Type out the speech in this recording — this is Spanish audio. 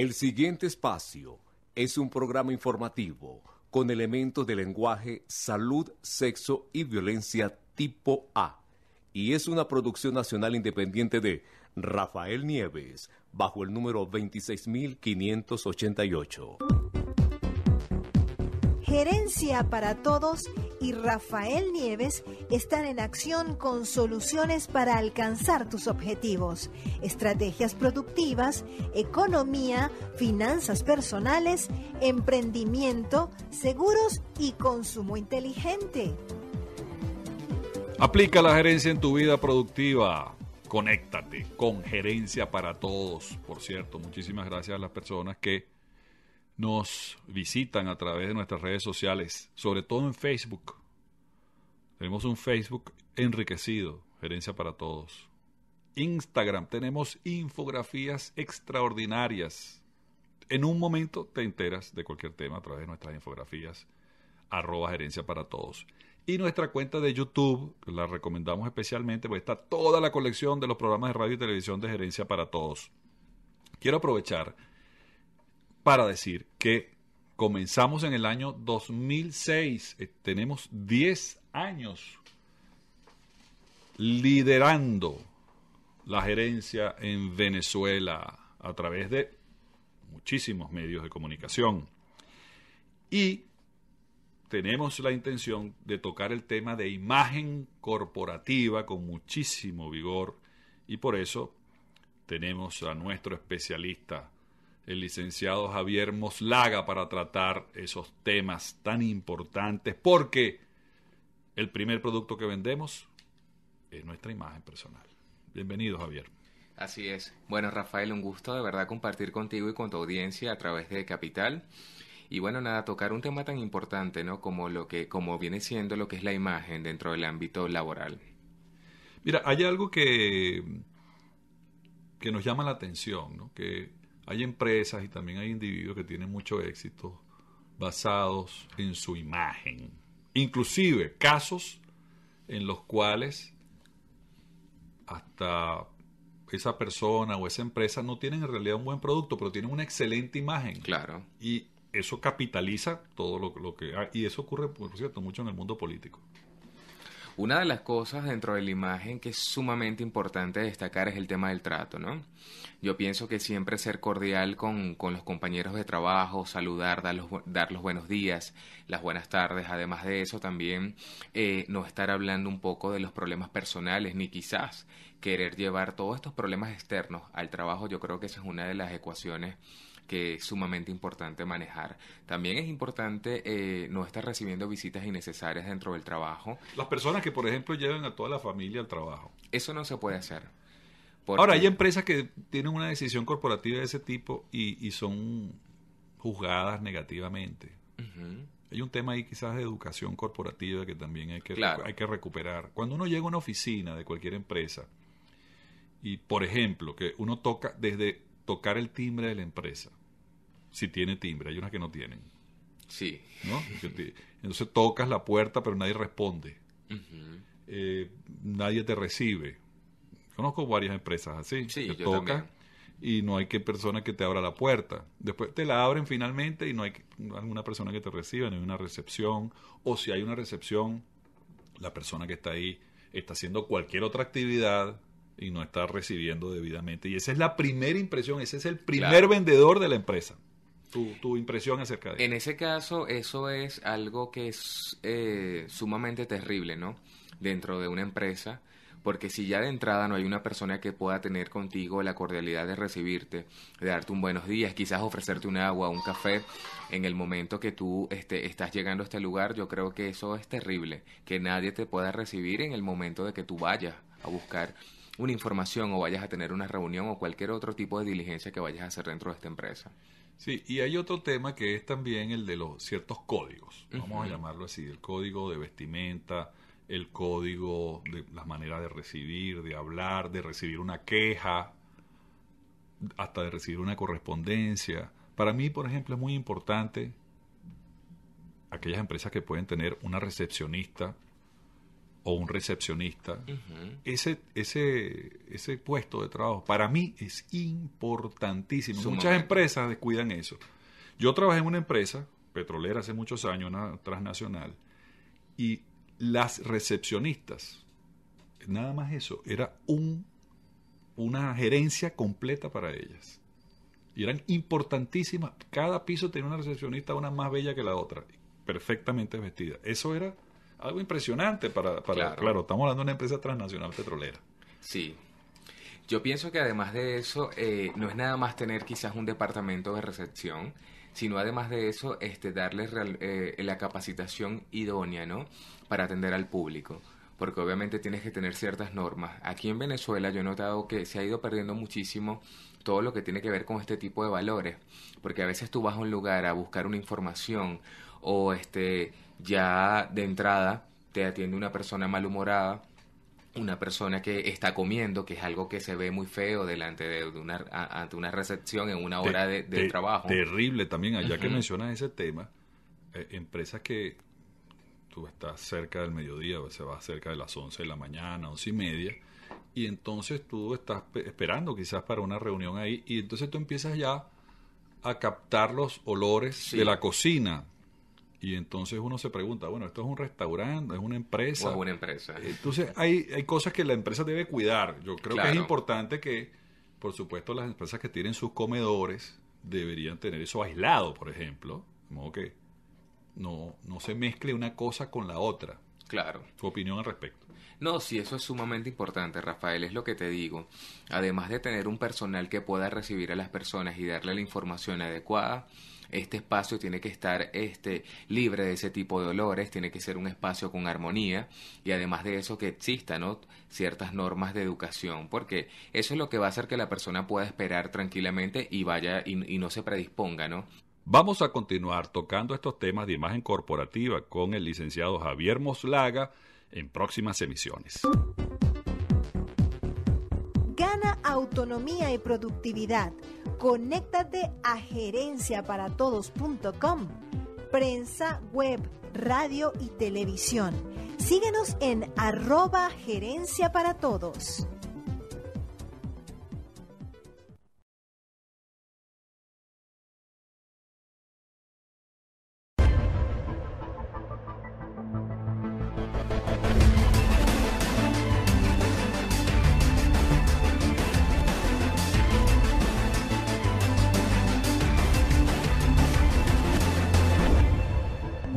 El siguiente espacio es un programa informativo con elementos de lenguaje, salud, sexo y violencia tipo A. Y es una producción nacional independiente de Rafael Nieves, bajo el número 26588. Gerencia para todos y Rafael Nieves están en acción con soluciones para alcanzar tus objetivos, estrategias productivas, economía, finanzas personales, emprendimiento, seguros y consumo inteligente. Aplica la gerencia en tu vida productiva. Conéctate con gerencia para todos. Por cierto, muchísimas gracias a las personas que nos visitan a través de nuestras redes sociales, sobre todo en Facebook. Tenemos un Facebook enriquecido, gerencia para todos. Instagram, tenemos infografías extraordinarias. En un momento te enteras de cualquier tema a través de nuestras infografías, arroba gerencia para todos. Y nuestra cuenta de YouTube, la recomendamos especialmente, porque está toda la colección de los programas de radio y televisión de gerencia para todos. Quiero aprovechar para decir que comenzamos en el año 2006, eh, tenemos 10 años liderando la gerencia en Venezuela a través de muchísimos medios de comunicación. Y tenemos la intención de tocar el tema de imagen corporativa con muchísimo vigor y por eso tenemos a nuestro especialista el licenciado Javier Moslaga para tratar esos temas tan importantes, porque el primer producto que vendemos es nuestra imagen personal. Bienvenido, Javier. Así es. Bueno, Rafael, un gusto de verdad compartir contigo y con tu audiencia a través de Capital. Y bueno, nada, tocar un tema tan importante, ¿no? Como lo que como viene siendo lo que es la imagen dentro del ámbito laboral. Mira, hay algo que que nos llama la atención, ¿no? Que hay empresas y también hay individuos que tienen mucho éxito basados en su imagen. Inclusive casos en los cuales hasta esa persona o esa empresa no tienen en realidad un buen producto, pero tienen una excelente imagen. Claro. Y eso capitaliza todo lo, lo que... Y eso ocurre, por cierto, mucho en el mundo político. Una de las cosas dentro de la imagen que es sumamente importante destacar es el tema del trato, ¿no? Yo pienso que siempre ser cordial con, con los compañeros de trabajo, saludar, dar los, dar los, buenos días, las buenas tardes, además de eso también eh, no estar hablando un poco de los problemas personales, ni quizás querer llevar todos estos problemas externos al trabajo, yo creo que esa es una de las ecuaciones que es sumamente importante manejar. También es importante eh, no estar recibiendo visitas innecesarias dentro del trabajo. Las personas que, por ejemplo, llevan a toda la familia al trabajo. Eso no se puede hacer. Ahora, hay empresas que tienen una decisión corporativa de ese tipo y, son juzgadas negativamente. Hay un tema ahí quizás de educación corporativa que también hay que, hay que recuperar. Cuando uno llega a una oficina de cualquier empresa, y por ejemplo, que uno toca desde tocar el timbre de la empresa, si tiene timbre, hay unas que no tienen. Sí. ¿no? Entonces tocas la puerta, pero nadie responde. Eh, nadie te recibe. Conozco varias empresas así. Sí, que tocas y no hay que persona que te abra la puerta. Después te la abren finalmente y no hay alguna persona que te reciba, no hay una recepción. O si hay una recepción, la persona que está ahí está haciendo cualquier otra actividad y no está recibiendo debidamente. Y esa es la primera impresión, ese es el primer vendedor de la empresa. Tu, tu, impresión acerca de eso. En ese caso, eso es algo que es eh, sumamente terrible, ¿no? Dentro de una empresa, porque si ya de entrada no hay una persona que pueda tener contigo la cordialidad de recibirte, de darte un buenos días, quizás ofrecerte un agua, un café, en el momento que tú este, estás llegando a este lugar, yo creo que eso es terrible, que nadie te pueda recibir en el momento de que tú vayas a buscar una información o vayas a tener una reunión o cualquier otro tipo de diligencia que vayas a hacer dentro de esta empresa. Sí, y hay otro tema que es también el de los ciertos códigos, vamos a llamarlo así, el código de vestimenta, el código de las maneras de recibir, de hablar, de recibir una queja, hasta de recibir una correspondencia. Para mí, por ejemplo, es muy importante aquellas empresas que pueden tener una recepcionista o un recepcionista. ese, ese, ese puesto de trabajo para mí es importantísimo. Muchas empresas descuidan eso. Yo trabajé en una empresa petrolera hace muchos años, una transnacional, y las recepcionistas, nada más eso, era un, una gerencia completa para ellas. Y eran importantísimas. Cada piso tenía una recepcionista, una más bella que la otra, perfectamente vestida. Eso era algo impresionante para, claro. estamos hablando de una empresa transnacional petrolera. Sí. Yo pienso que además de eso, eh, no es nada más tener quizás un departamento de recepción, sino además de eso, este, darles eh, la capacitación idónea, ¿no? Para atender al público porque obviamente tienes que tener ciertas normas. Aquí en Venezuela yo he notado que se ha ido perdiendo muchísimo todo lo que tiene que ver con este tipo de valores, porque a veces tú vas a un lugar a buscar una información o este ya de entrada te atiende una persona malhumorada, una persona que está comiendo, que es algo que se ve muy feo delante de una ante una recepción en una hora de, trabajo. Terrible también, allá que mencionas ese tema, eh, empresas que tú estás cerca del mediodía, o se va cerca de las 11 de la mañana, once y media, y entonces tú estás esperando quizás para una reunión ahí y entonces tú empiezas ya a captar los olores de la cocina. Y entonces uno se pregunta, bueno, esto es un restaurante, es una empresa. una empresa. Entonces hay, hay cosas que la empresa debe cuidar. Yo creo que es importante que, por supuesto, las empresas que tienen sus comedores deberían tener eso aislado, por ejemplo. De modo que no, no se mezcle una cosa con la otra. Claro. Tu opinión al respecto. No, sí, eso es sumamente importante, Rafael, es lo que te digo. Además de tener un personal que pueda recibir a las personas y darle la información adecuada, este espacio tiene que estar este, libre de ese tipo de olores, tiene que ser un espacio con armonía y además de eso que existan ¿no? ciertas normas de educación, porque eso es lo que va a hacer que la persona pueda esperar tranquilamente y vaya y no se predisponga, ¿no? Vamos a continuar tocando estos temas de imagen corporativa con el licenciado Javier Moslaga en próximas emisiones. Gana autonomía y productividad. Conéctate a gerenciaparatodos.com. Prensa, web, radio y televisión. Síguenos en arroba para todos.